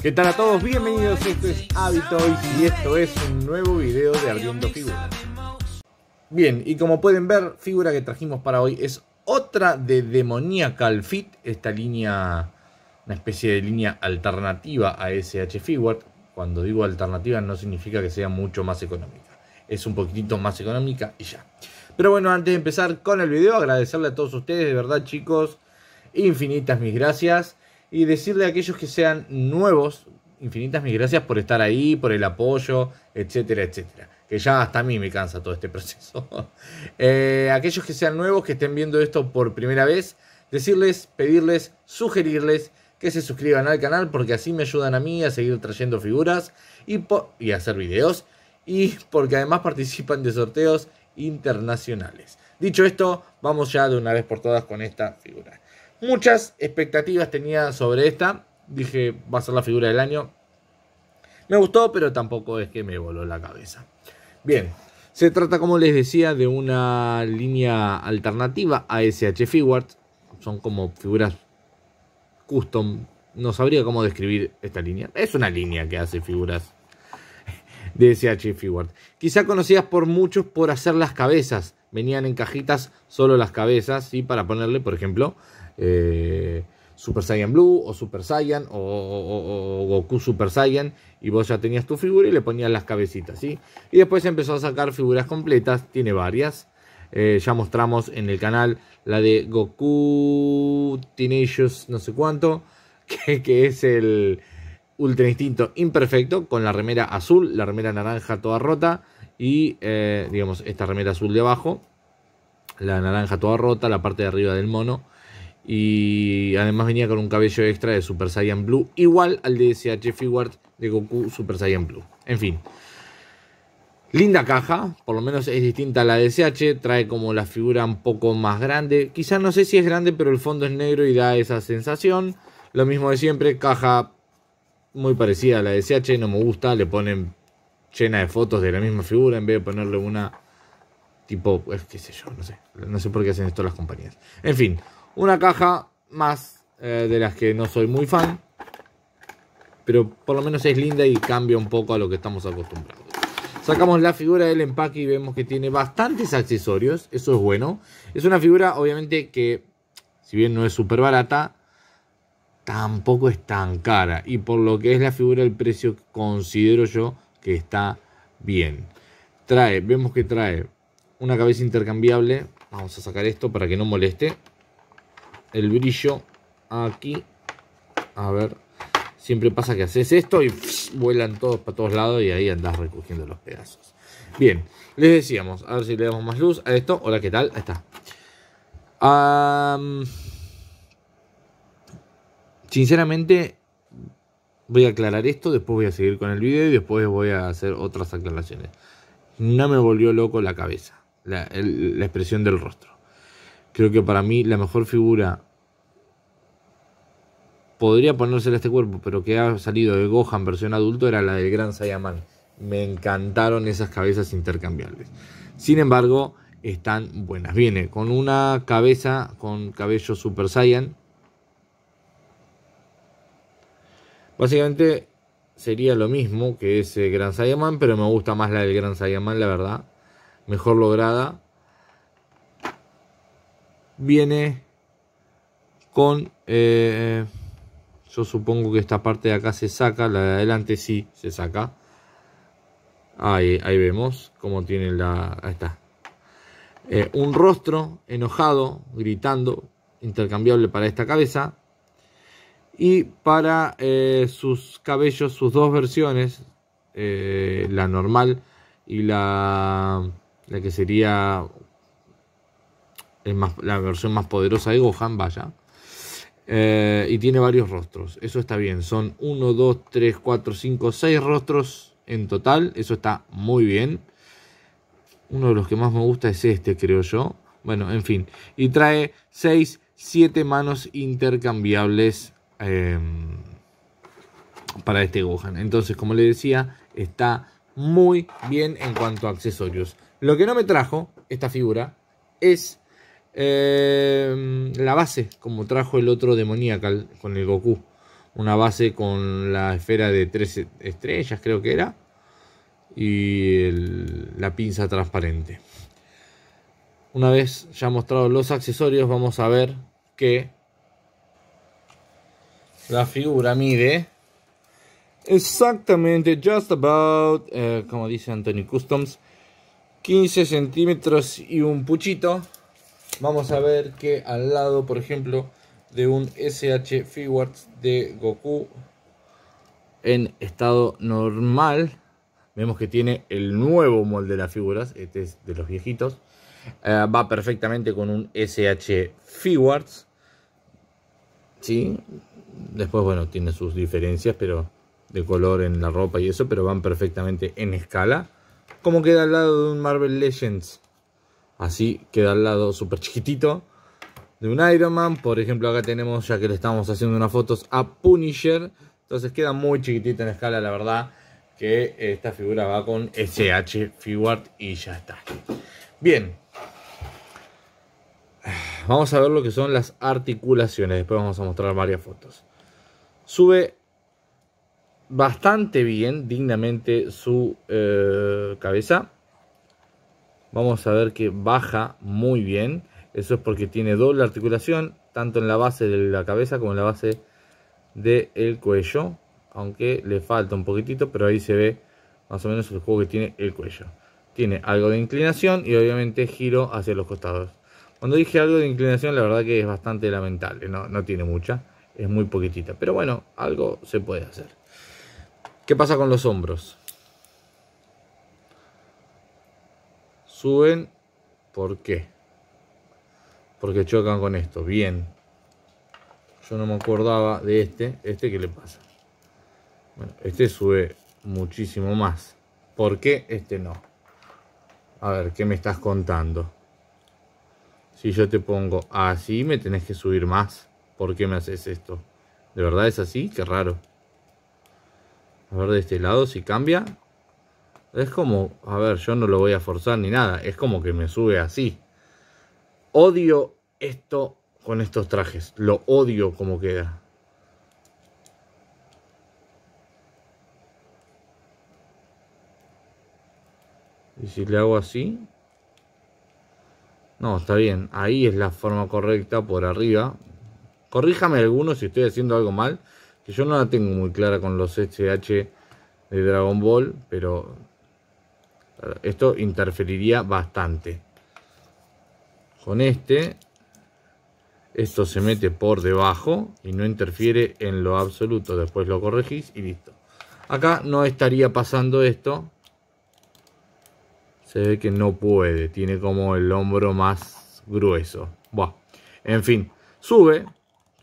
¿Qué tal a todos? Bienvenidos, esto es Hábitos y esto es un nuevo video de Abriendo Figura. Bien, y como pueden ver, figura que trajimos para hoy es otra de Demoniacal Fit, esta línea, una especie de línea alternativa a SH Figure. Cuando digo alternativa no significa que sea mucho más económica, es un poquitito más económica y ya. Pero bueno, antes de empezar con el video, agradecerle a todos ustedes, de verdad chicos, infinitas mis gracias y decirle a aquellos que sean nuevos, infinitas mis gracias por estar ahí, por el apoyo, etcétera, etcétera. Que ya hasta a mí me cansa todo este proceso. Eh, aquellos que sean nuevos, que estén viendo esto por primera vez, decirles, pedirles, sugerirles que se suscriban al canal porque así me ayudan a mí a seguir trayendo figuras y, y hacer videos y porque además participan de sorteos internacionales. Dicho esto, vamos ya de una vez por todas con esta figura. Muchas expectativas tenía sobre esta. Dije, va a ser la figura del año. Me gustó, pero tampoco es que me voló la cabeza. Bien, se trata, como les decía, de una línea alternativa a SH Figuarts. Son como figuras custom. No sabría cómo describir esta línea. Es una línea que hace figuras decía Chief Quizá conocidas por muchos por hacer las cabezas. Venían en cajitas solo las cabezas, Y para ponerle, por ejemplo, eh, Super Saiyan Blue o Super Saiyan o, Goku Super Saiyan y vos ya tenías tu figura y le ponías las cabecitas, Y después empezó a sacar figuras completas, tiene varias. Eh, ya mostramos en el canal la de Goku Teenagers no sé cuánto, que es el, Ultra Instinto imperfecto, con la remera azul, la remera naranja toda rota y, eh, digamos, esta remera azul de abajo, la naranja toda rota, la parte de arriba del mono. Y además venía con un cabello extra de Super Saiyan Blue, igual al de SH de Goku Super Saiyan Blue. En fin. Linda caja, por lo menos es distinta a la de SH, trae como la figura un poco más grande. Quizás no sé si es grande, pero el fondo es negro y da esa sensación. Lo mismo de siempre, caja muy parecida a la de CH, no me gusta, le ponen llena de fotos de la misma figura en vez de ponerle una tipo, eh, qué sé yo, no sé, no sé por qué hacen esto las compañías. En fin, una caja más eh, de las que no soy muy fan, pero por lo menos es linda y cambia un poco a lo que estamos acostumbrados. Sacamos la figura del empaque y vemos que tiene bastantes accesorios, eso es bueno. Es una figura obviamente que, si bien no es súper barata, tampoco es tan cara y por lo que es la figura el precio considero yo que está bien. Trae, vemos que trae una cabeza intercambiable. Vamos a sacar esto para que no moleste. El brillo aquí. A ver. Siempre pasa que haces esto y vuelan todos para todos lados y ahí andas recogiendo los pedazos. Bien, les decíamos, a ver si le damos más luz a esto. Hola, ¿qué tal? Ahí está. Sinceramente, voy a aclarar esto, después voy a seguir con el video y después voy a hacer otras aclaraciones. No me volvió loco la cabeza, la, expresión del rostro. Creo que para mí la mejor figura podría ponérsela este cuerpo, pero que ha salido de Gohan versión adulto era la del Gran Saiyaman. Me encantaron esas cabezas intercambiables. Sin embargo, están buenas. Viene con una cabeza con cabello Super Saiyan, Básicamente sería lo mismo que ese Gran Saiyaman, pero me gusta más la del Gran Saiyaman, la verdad. Mejor lograda. Viene con... Eh, yo supongo que esta parte de acá se saca, la de adelante sí se saca. Ahí, vemos cómo tiene la... Ahí está. Eh, un rostro enojado, gritando, intercambiable para esta cabeza. Y para eh, sus cabellos, sus dos versiones, eh, la normal y la, la que sería la versión más poderosa de Gohan, vaya. Eh, y tiene varios rostros, eso está bien. Son 1, 2, 3, 4, 5, 6 rostros en total, eso está muy bien. Uno de los que más me gusta es este, creo yo. Bueno, en fin. Y trae 6, 7 manos intercambiables Em, para este Gohan. Entonces, como le decía, está muy bien en cuanto a accesorios. Lo que no me trajo esta figura es em, la base, como trajo el otro demoniacal con el Goku. Una base con la esfera de tres estrellas, creo que era. Y la pinza transparente. Una vez ya mostrado los accesorios, vamos a ver que la figura mide exactamente, just about, eh, como dice Anthony Customs, 15 centímetros y un puchito. Vamos a ver que al lado, por ejemplo, de un SH Figuarts de Goku en estado normal, vemos que tiene el nuevo molde de las figuras, este es de los viejitos. Eh, va perfectamente con un SH Figuarts. ¿Sí? Después, bueno, tiene sus diferencias, pero de color en la ropa y eso, pero van perfectamente en escala. Como queda al lado de un Marvel Legends. Así queda al lado súper chiquitito de un Iron Man. Por ejemplo, acá tenemos, ya que le estamos haciendo unas fotos, a Punisher. Entonces queda muy chiquitito en escala, la verdad, que esta figura va con SH Figuart y ya está. Bien, Vamos a ver lo que son las articulaciones. Después vamos a mostrar varias fotos. Sube bastante bien, dignamente, su eh, cabeza. Vamos a ver que baja muy bien. Eso es porque tiene doble articulación, tanto en la base de la cabeza como en la base del cuello. Aunque le falta un poquitito, pero ahí se ve más o menos el juego que tiene el cuello. Tiene algo de inclinación y obviamente giro hacia los costados. Cuando dije algo de inclinación, la verdad que es bastante lamentable, no, tiene mucha, es muy poquitita. Pero bueno, algo se puede hacer. ¿Qué pasa con los hombros? Suben, ¿por qué? Porque chocan con esto, bien. Yo no me acordaba de este, este qué le pasa. Bueno, este sube muchísimo más. ¿Por qué este no? A ver, ¿qué me estás contando? si yo te pongo así, me tenés que subir más. ¿Por qué me haces esto? ¿De verdad es así? Qué raro. A ver de este lado si cambia. Es como, a ver, yo no lo voy a forzar ni nada. Es como que me sube así. Odio esto con estos trajes. Lo odio como queda. Y si le hago así, no, está bien. Ahí es la forma correcta por arriba. Corríjame alguno si estoy haciendo algo mal. Que yo no la tengo muy clara con los SH de Dragon Ball. Pero eh, esto interferiría bastante. Con este. Esto se mete por debajo y no interfiere en lo absoluto. Después lo corregís y listo. Acá no estaría pasando esto. Se ve que no puede. Tiene como el hombro más grueso. Buah. En fin, sube.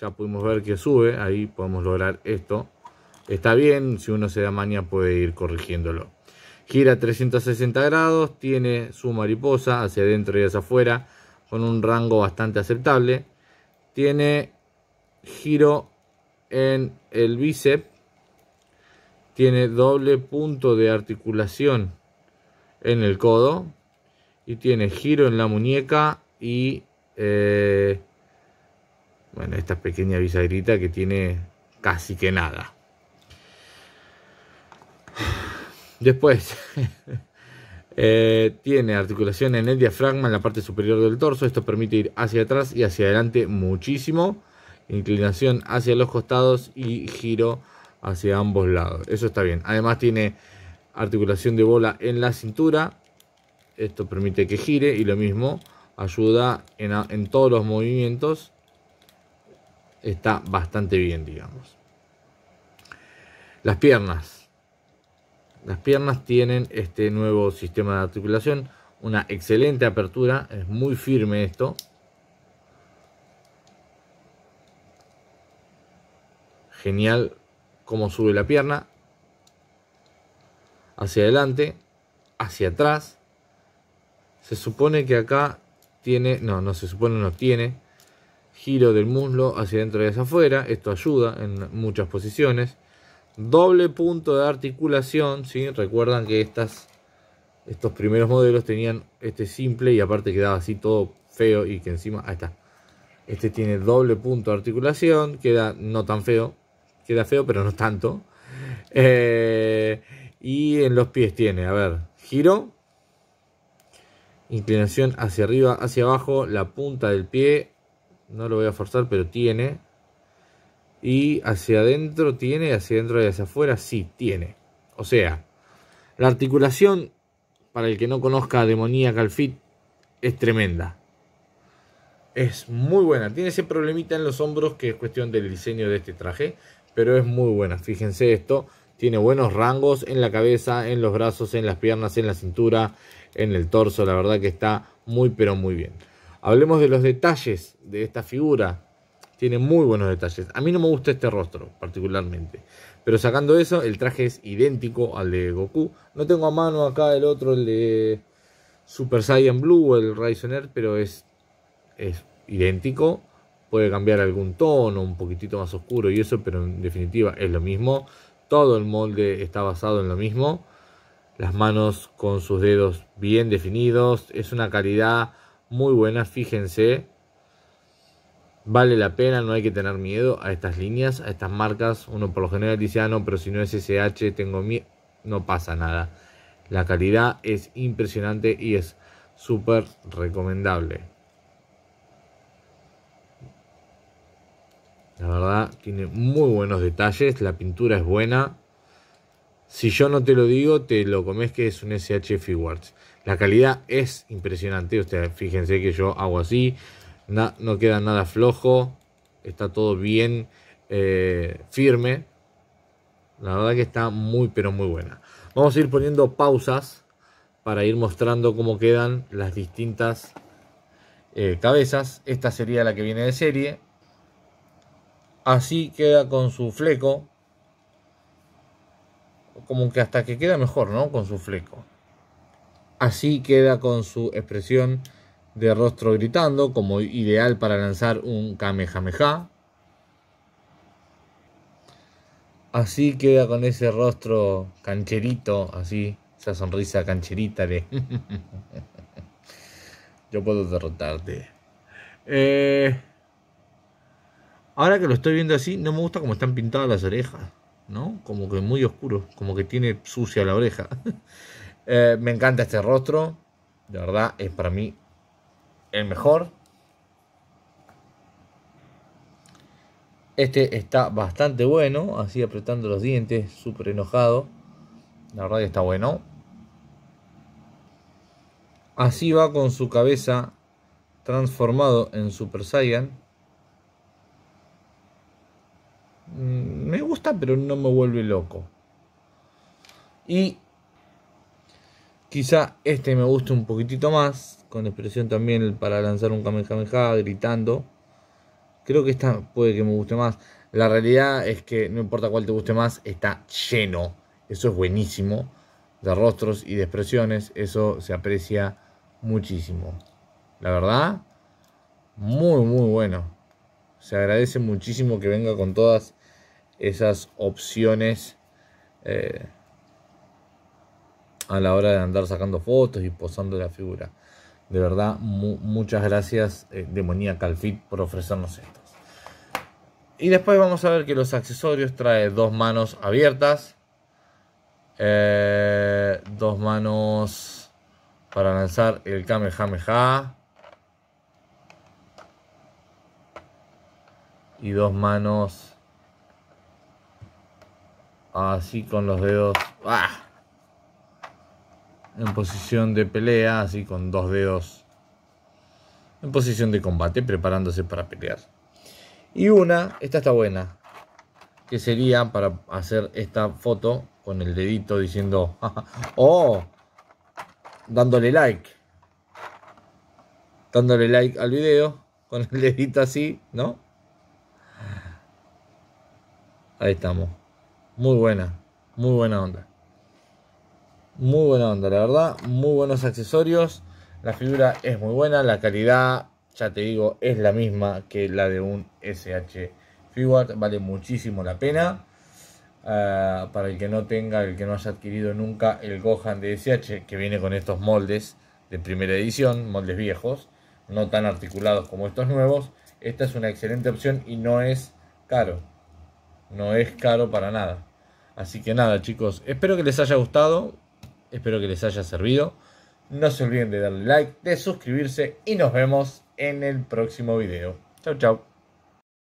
Ya pudimos ver que sube. Ahí podemos lograr esto. Está bien. Si uno se da maña puede ir corrigiéndolo. Gira 360 grados. Tiene su mariposa hacia adentro y hacia afuera. Con un rango bastante aceptable. Tiene giro en el bíceps tiene doble punto de articulación en el codo y tiene giro en la muñeca y eh, bueno esta pequeña bisagrita que tiene casi que nada después eh, tiene articulación en el diafragma en la parte superior del torso esto permite ir hacia atrás y hacia adelante muchísimo inclinación hacia los costados y giro hacia ambos lados eso está bien además tiene articulación de bola en la cintura. Esto permite que gire y lo mismo ayuda en, todos los movimientos. Está bastante bien, digamos. Las piernas. Las piernas tienen este nuevo sistema de articulación. Una excelente apertura. Es muy firme esto. Genial cómo sube la pierna hacia adelante, hacia atrás. Se supone que acá tiene, no, no se supone no tiene, giro del muslo hacia adentro y hacia afuera. Esto ayuda en muchas posiciones. Doble punto de articulación, ¿sí? recuerdan que estas, estos primeros modelos tenían este simple y aparte quedaba así todo feo y que encima, ahí está. Este tiene doble punto de articulación, queda no tan feo, queda feo pero no tanto. Eh, y en los pies tiene, a ver, giro, inclinación hacia arriba, hacia abajo, la punta del pie, no lo voy a forzar, pero tiene. Y hacia adentro tiene, hacia adentro y hacia afuera sí tiene. O sea, la articulación, para el que no conozca demoníaca al fit, es tremenda. Es muy buena. Tiene ese problemita en los hombros que es cuestión del diseño de este traje, pero es muy buena. Fíjense esto. Tiene buenos rangos en la cabeza, en los brazos, en las piernas, en la cintura, en el torso. La verdad que está muy, pero muy bien. Hablemos de los detalles de esta figura. Tiene muy buenos detalles. A mí no me gusta este rostro particularmente. Pero sacando eso, el traje es idéntico al de Goku. No tengo a mano acá el otro, el de Super Saiyan Blue o el Air. pero es, es idéntico puede cambiar algún tono, un poquitito más oscuro y eso, pero en definitiva es lo mismo todo el molde está basado en lo mismo. Las manos con sus dedos bien definidos. Es una calidad muy buena, fíjense. Vale la pena, no hay que tener miedo a estas líneas, a estas marcas. Uno por lo general dice, ah, no, pero si no es SH, tengo miedo. No pasa nada. La calidad es impresionante y es súper recomendable. La verdad, tiene muy buenos detalles. La pintura es buena. Si yo no te lo digo, te lo comes que es un SH Figuarts. La calidad es impresionante. Ustedes fíjense que yo hago así. no queda nada flojo. Está todo bien eh, firme. La verdad que está muy, pero muy buena. Vamos a ir poniendo pausas para ir mostrando cómo quedan las distintas eh, cabezas. Esta sería la que viene de serie. Así queda con su fleco. Como que hasta que queda mejor, ¿no? Con su fleco. Así queda con su expresión de rostro gritando, como ideal para lanzar un Kamehameha. Así queda con ese rostro cancherito, así, esa sonrisa cancherita de... Yo puedo derrotarte. Eh... Ahora que lo estoy viendo así, no me gusta cómo están pintadas las orejas, ¿no? Como que muy oscuro, como que tiene sucia la oreja. Eh, me encanta este rostro, de verdad es para mí el mejor. Este está bastante bueno, así apretando los dientes, súper enojado. La verdad que está bueno. Así va con su cabeza transformado en Super Saiyan. Mm, me gusta, pero no me vuelve loco. Y quizá este me guste un poquitito más, con expresión también para lanzar un Kamehameha gritando. Creo que esta puede que me guste más. La realidad es que no importa cuál te guste más, está lleno. Eso es buenísimo. De rostros y de expresiones, eso se aprecia muchísimo. La verdad, muy, muy bueno. Se agradece muchísimo que venga con todas esas opciones eh, a la hora de andar sacando fotos y posando la figura. De verdad, muchas gracias eh, Demonía Calfit por ofrecernos esto. Y después vamos a ver que los accesorios trae dos manos abiertas. Eh, dos manos para lanzar el Kamehameha. Y dos manos así con los dedos ¡ah! en posición de pelea, así con dos dedos en posición de combate, preparándose para pelear. Y una, esta está buena, que sería para hacer esta foto con el dedito diciendo, oh, dándole like, dándole like al video con el dedito así, ¿no? Ahí estamos. Muy buena, muy buena onda. Muy buena onda, la verdad. Muy buenos accesorios. La figura es muy buena. La calidad, ya te digo, es la misma que la de un SH Fiward. Vale muchísimo la pena. Ah, para el que no tenga, el que no haya adquirido nunca el Gohan de SH, que viene con estos moldes de primera edición, moldes viejos, no tan articulados como estos nuevos, esta es una excelente opción y no es caro. No es caro para nada. Así que nada, chicos, espero que les haya gustado, espero que les haya servido. No se olviden de darle like, de suscribirse y nos vemos en el próximo video. Chau, chau.